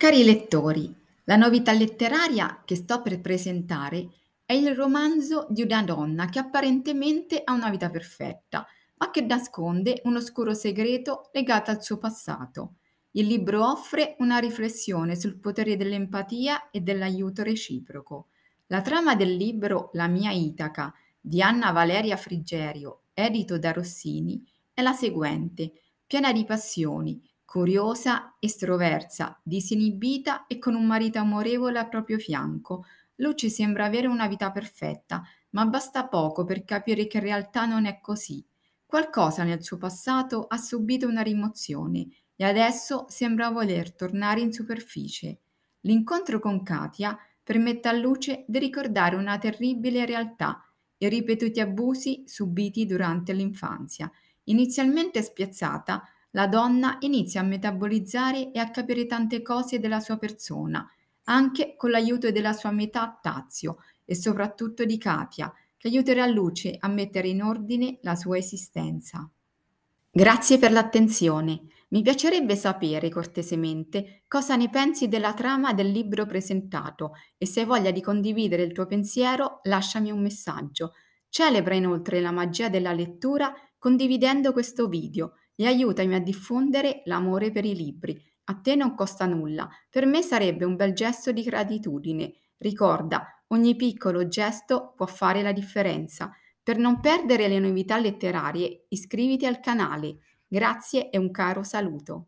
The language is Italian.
Cari lettori, la novità letteraria che sto per presentare è il romanzo di una donna che apparentemente ha una vita perfetta, ma che nasconde un oscuro segreto legato al suo passato. Il libro offre una riflessione sul potere dell'empatia e dell'aiuto reciproco. La trama del libro La mia Itaca di Anna Valeria Frigerio, edito da Rossini, è la seguente, piena di passioni, curiosa, estroversa, disinibita e con un marito amorevole al proprio fianco. Luce sembra avere una vita perfetta, ma basta poco per capire che in realtà non è così. Qualcosa nel suo passato ha subito una rimozione e adesso sembra voler tornare in superficie. L'incontro con Katia permette a Luce di ricordare una terribile realtà i ripetuti abusi subiti durante l'infanzia. Inizialmente spiazzata, la donna inizia a metabolizzare e a capire tante cose della sua persona, anche con l'aiuto della sua metà Tazio e soprattutto di Katia, che aiuterà Luce a mettere in ordine la sua esistenza. Grazie per l'attenzione. Mi piacerebbe sapere cortesemente cosa ne pensi della trama del libro presentato e se hai voglia di condividere il tuo pensiero lasciami un messaggio. Celebra inoltre la magia della lettura condividendo questo video e aiutami a diffondere l'amore per i libri. A te non costa nulla, per me sarebbe un bel gesto di gratitudine. Ricorda, ogni piccolo gesto può fare la differenza. Per non perdere le novità letterarie, iscriviti al canale. Grazie e un caro saluto.